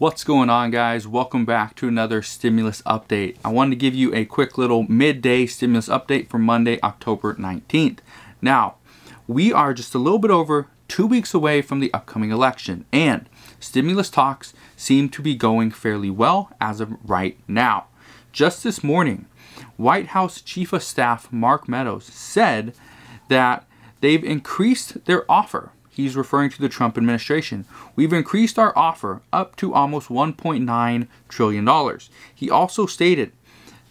What's going on guys? Welcome back to another stimulus update. I wanted to give you a quick little midday stimulus update for Monday, October 19th. Now, we are just a little bit over two weeks away from the upcoming election and stimulus talks seem to be going fairly well as of right now. Just this morning, White House Chief of Staff Mark Meadows said that they've increased their offer he's referring to the Trump administration. We've increased our offer up to almost $1.9 trillion. He also stated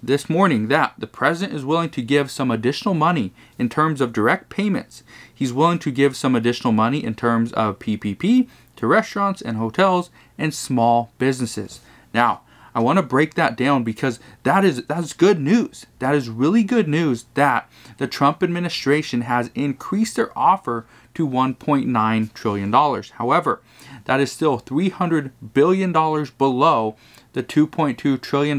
this morning that the president is willing to give some additional money in terms of direct payments. He's willing to give some additional money in terms of PPP to restaurants and hotels and small businesses. Now, I want to break that down because that is that's good news. That is really good news that the Trump administration has increased their offer to $1.9 trillion. However, that is still $300 billion below the $2.2 trillion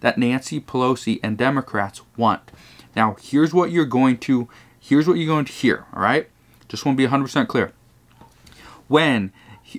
that Nancy Pelosi and Democrats want. Now, here's what you're going to, here's what you're going to hear, all right? Just want to be 100% clear. When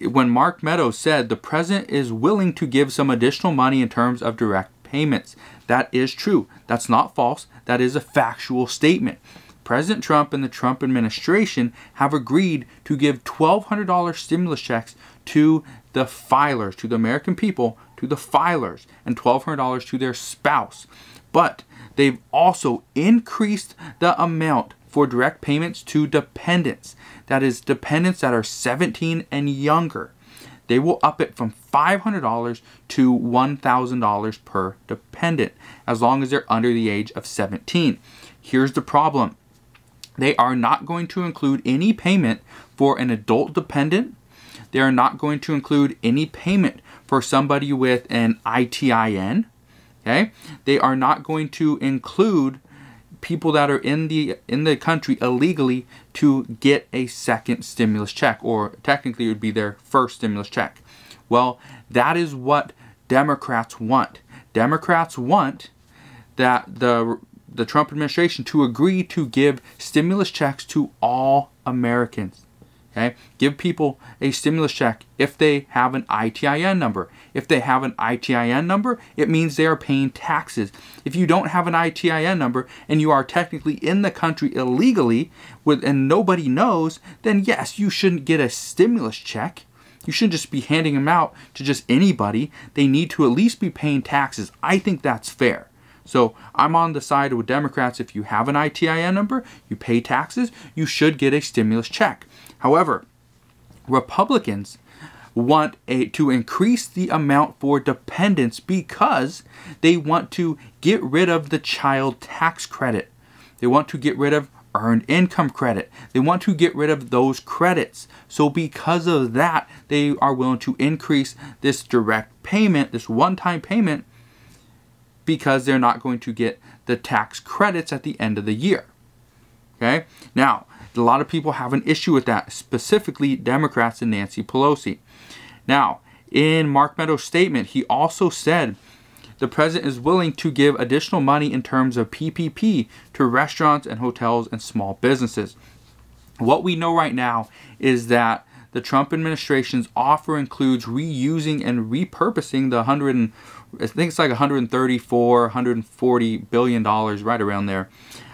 when Mark Meadows said the president is willing to give some additional money in terms of direct payments. That is true. That's not false. That is a factual statement. President Trump and the Trump administration have agreed to give $1,200 stimulus checks to the filers, to the American people, to the filers, and $1,200 to their spouse. But they've also increased the amount for direct payments to dependents. That is, dependents that are 17 and younger. They will up it from $500 to $1,000 per dependent, as long as they're under the age of 17. Here's the problem they are not going to include any payment for an adult dependent. They are not going to include any payment for somebody with an ITIN. Okay? They are not going to include people that are in the in the country illegally to get a second stimulus check or technically it would be their first stimulus check. Well, that is what Democrats want. Democrats want that the the Trump administration to agree to give stimulus checks to all Americans. Okay, give people a stimulus check if they have an ITIN number. If they have an ITIN number, it means they are paying taxes. If you don't have an ITIN number and you are technically in the country illegally with and nobody knows, then yes, you shouldn't get a stimulus check. You shouldn't just be handing them out to just anybody. They need to at least be paying taxes. I think that's fair. So I'm on the side with Democrats. If you have an ITIN number, you pay taxes, you should get a stimulus check. However, Republicans want a, to increase the amount for dependents because they want to get rid of the child tax credit. They want to get rid of earned income credit. They want to get rid of those credits. So because of that, they are willing to increase this direct payment, this one-time payment because they're not going to get the tax credits at the end of the year. Okay? Now, a lot of people have an issue with that, specifically Democrats and Nancy Pelosi. Now, in Mark Meadows' statement, he also said the president is willing to give additional money in terms of PPP to restaurants and hotels and small businesses. What we know right now is that the Trump administration's offer includes reusing and repurposing the 100 I think it's like 134, 140 billion dollars, right around there,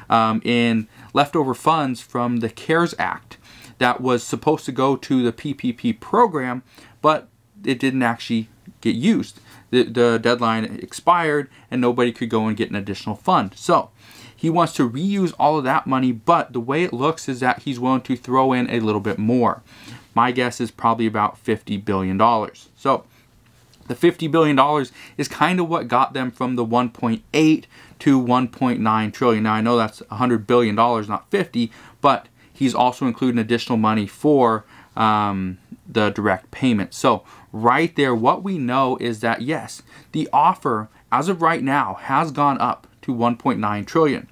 um, in leftover funds from the CARES Act that was supposed to go to the PPP program, but it didn't actually get used. The, the deadline expired and nobody could go and get an additional fund. So he wants to reuse all of that money, but the way it looks is that he's willing to throw in a little bit more. My guess is probably about $50 billion. So the $50 billion is kind of what got them from the 1.8 to 1.9 trillion. Now I know that's 100 billion dollars, not 50, but he's also including additional money for um, the direct payment. So right there, what we know is that yes, the offer as of right now has gone up to 1.9 trillion,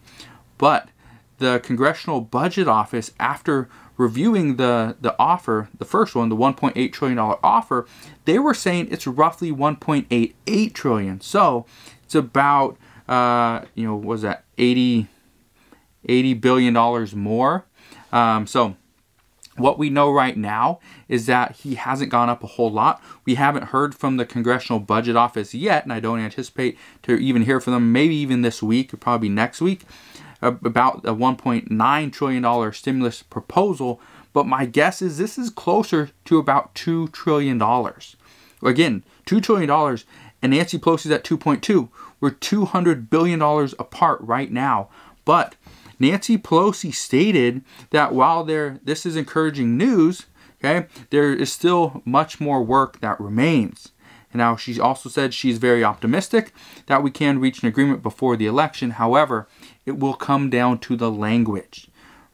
but the Congressional Budget Office, after reviewing the, the offer, the first one, the $1.8 trillion offer, they were saying it's roughly $1.88 trillion. So it's about, uh, you know, was that 80, $80 billion more. Um, so what we know right now is that he hasn't gone up a whole lot. We haven't heard from the Congressional Budget Office yet, and I don't anticipate to even hear from them maybe even this week or probably next week about a $1.9 trillion stimulus proposal, but my guess is this is closer to about $2 trillion. Again, $2 trillion and Nancy Pelosi's at 2.2. We're $200 billion apart right now. But Nancy Pelosi stated that while there, this is encouraging news, okay, there is still much more work that remains. Now, she also said she's very optimistic that we can reach an agreement before the election. However, it will come down to the language.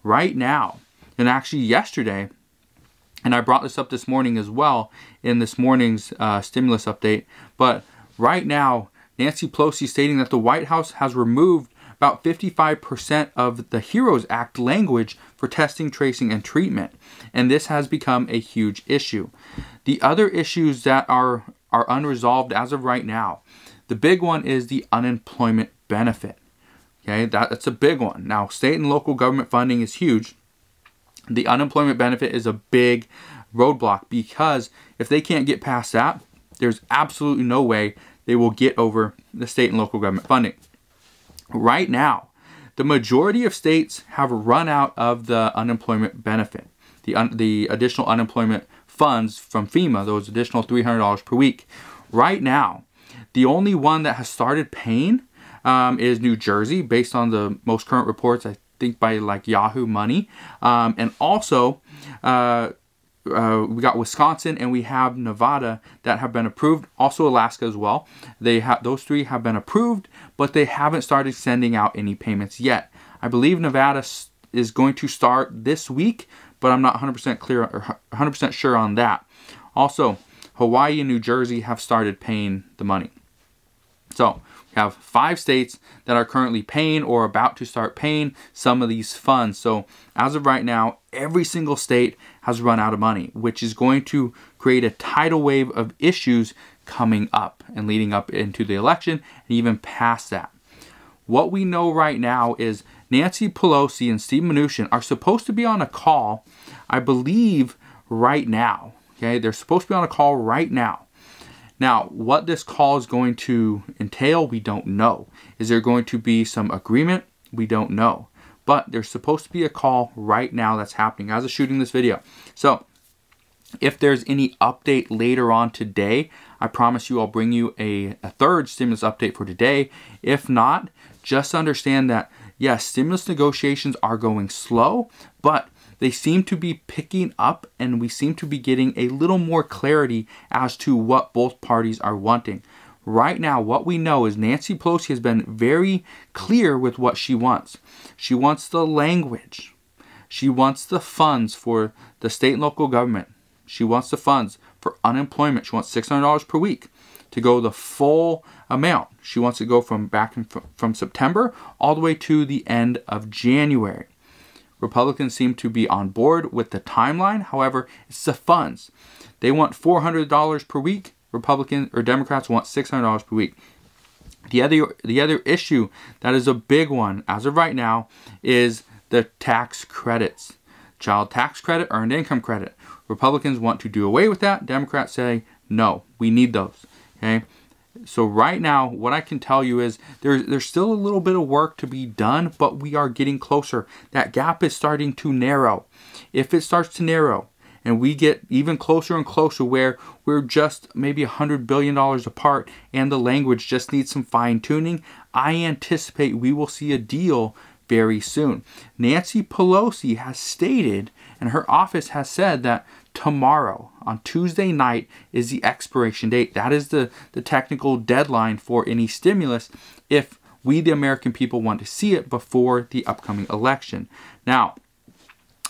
Right now, and actually yesterday, and I brought this up this morning as well in this morning's uh, stimulus update, but right now, Nancy Pelosi stating that the White House has removed about 55% of the HEROES Act language for testing, tracing, and treatment. And this has become a huge issue. The other issues that are are unresolved as of right now. The big one is the unemployment benefit. Okay, that, that's a big one. Now, state and local government funding is huge. The unemployment benefit is a big roadblock because if they can't get past that, there's absolutely no way they will get over the state and local government funding. Right now, the majority of states have run out of the unemployment benefit, the, un the additional unemployment funds from FEMA, those additional $300 per week. Right now, the only one that has started paying um, is New Jersey, based on the most current reports, I think by like Yahoo Money. Um, and also, uh, uh, we got Wisconsin and we have Nevada that have been approved. Also Alaska as well. They have those three have been approved, but they haven't started sending out any payments yet. I believe Nevada is going to start this week, but I'm not 100% clear or 100% sure on that. Also, Hawaii and New Jersey have started paying the money. So we have five states that are currently paying or about to start paying some of these funds. So as of right now, every single state has run out of money, which is going to create a tidal wave of issues coming up and leading up into the election and even past that. What we know right now is Nancy Pelosi and Steve Mnuchin are supposed to be on a call, I believe, right now. Okay, they're supposed to be on a call right now. Now, what this call is going to entail, we don't know. Is there going to be some agreement? We don't know. But there's supposed to be a call right now that's happening as of shooting this video. So, if there's any update later on today, I promise you I'll bring you a, a third stimulus update for today. If not, just understand that yes, stimulus negotiations are going slow, but they seem to be picking up and we seem to be getting a little more clarity as to what both parties are wanting. Right now, what we know is Nancy Pelosi has been very clear with what she wants. She wants the language. She wants the funds for the state and local government. She wants the funds for unemployment. She wants $600 per week to go the full amount. She wants to go from back in, from September all the way to the end of January. Republicans seem to be on board with the timeline. However, it's the funds. They want $400 per week. Republicans or Democrats want $600 per week. The other the other issue that is a big one as of right now is the tax credits. Child tax credit, earned income credit. Republicans want to do away with that. Democrats say no, we need those. Okay? So right now, what I can tell you is there's, there's still a little bit of work to be done, but we are getting closer. That gap is starting to narrow. If it starts to narrow and we get even closer and closer where we're just maybe $100 billion apart and the language just needs some fine tuning, I anticipate we will see a deal very soon. Nancy Pelosi has stated, and her office has said that tomorrow on Tuesday night is the expiration date. That is the, the technical deadline for any stimulus if we, the American people, want to see it before the upcoming election. Now,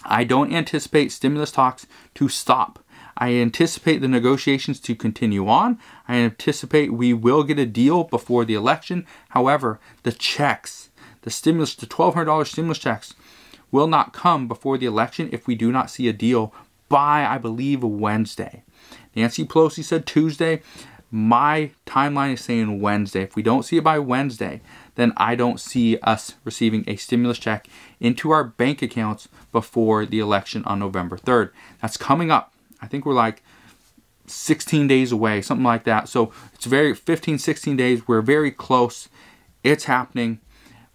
I don't anticipate stimulus talks to stop. I anticipate the negotiations to continue on. I anticipate we will get a deal before the election. However, the checks, the stimulus, the $1,200 stimulus checks, will not come before the election if we do not see a deal by, I believe, Wednesday. Nancy Pelosi said Tuesday. My timeline is saying Wednesday. If we don't see it by Wednesday, then I don't see us receiving a stimulus check into our bank accounts before the election on November 3rd. That's coming up. I think we're like 16 days away, something like that. So it's very 15, 16 days. We're very close. It's happening.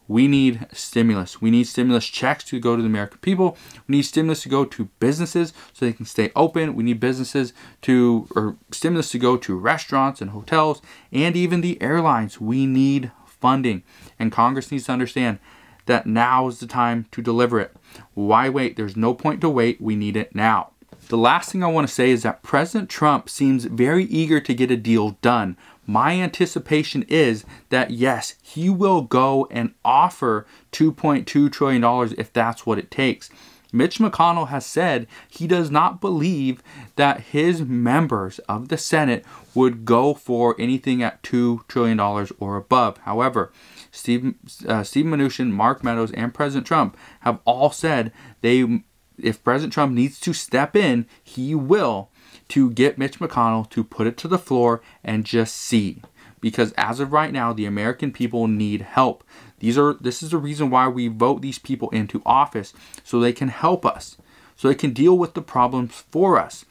We need stimulus. We need stimulus checks to go to the American people. We need stimulus to go to businesses so they can stay open. We need businesses to, or stimulus to go to restaurants and hotels and even the airlines. We need funding. And Congress needs to understand that now is the time to deliver it. Why wait? There's no point to wait. We need it now. The last thing I want to say is that President Trump seems very eager to get a deal done my anticipation is that yes, he will go and offer $2.2 trillion if that's what it takes. Mitch McConnell has said he does not believe that his members of the Senate would go for anything at $2 trillion or above. However, Steve, uh, Steve Mnuchin, Mark Meadows, and President Trump have all said they, if President Trump needs to step in, he will to get Mitch McConnell to put it to the floor and just see. Because as of right now, the American people need help. These are this is the reason why we vote these people into office so they can help us, so they can deal with the problems for us.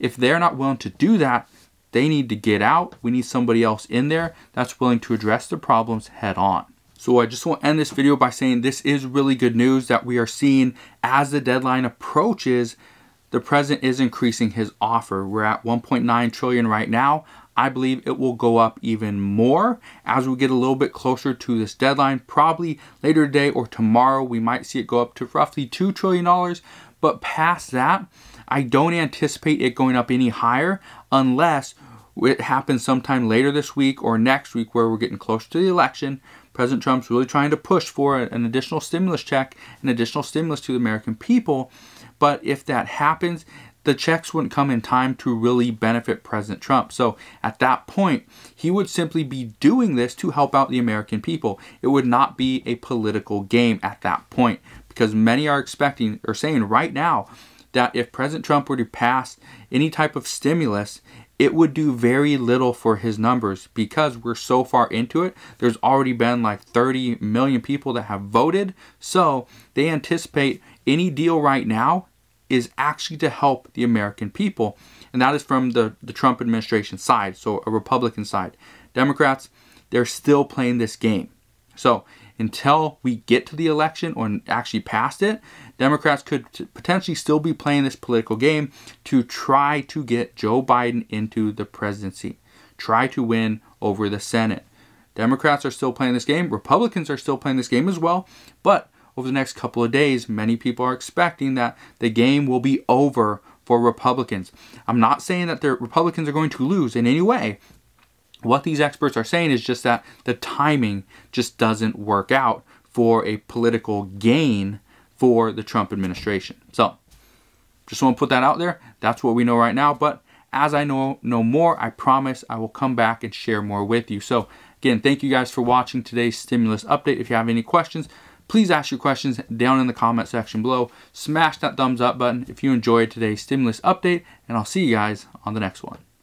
If they're not willing to do that, they need to get out. We need somebody else in there that's willing to address the problems head on. So I just want to end this video by saying this is really good news that we are seeing as the deadline approaches the president is increasing his offer. We're at 1.9 trillion right now. I believe it will go up even more as we get a little bit closer to this deadline. Probably later today or tomorrow, we might see it go up to roughly $2 trillion. But past that, I don't anticipate it going up any higher unless it happens sometime later this week or next week where we're getting close to the election. President Trump's really trying to push for an additional stimulus check, an additional stimulus to the American people. But if that happens, the checks wouldn't come in time to really benefit President Trump. So at that point, he would simply be doing this to help out the American people. It would not be a political game at that point because many are expecting or saying right now that if President Trump were to pass any type of stimulus, it would do very little for his numbers because we're so far into it. There's already been like 30 million people that have voted. So they anticipate any deal right now is actually to help the American people. And that is from the, the Trump administration side, so a Republican side. Democrats, they're still playing this game. So until we get to the election or actually past it, Democrats could potentially still be playing this political game to try to get Joe Biden into the presidency, try to win over the Senate. Democrats are still playing this game. Republicans are still playing this game as well. But over the next couple of days, many people are expecting that the game will be over for Republicans. I'm not saying that the Republicans are going to lose in any way. What these experts are saying is just that the timing just doesn't work out for a political gain for the Trump administration. So, just want to put that out there. That's what we know right now, but as I know know more, I promise I will come back and share more with you. So, again, thank you guys for watching today's stimulus update. If you have any questions, Please ask your questions down in the comment section below. Smash that thumbs up button if you enjoyed today's stimulus update, and I'll see you guys on the next one.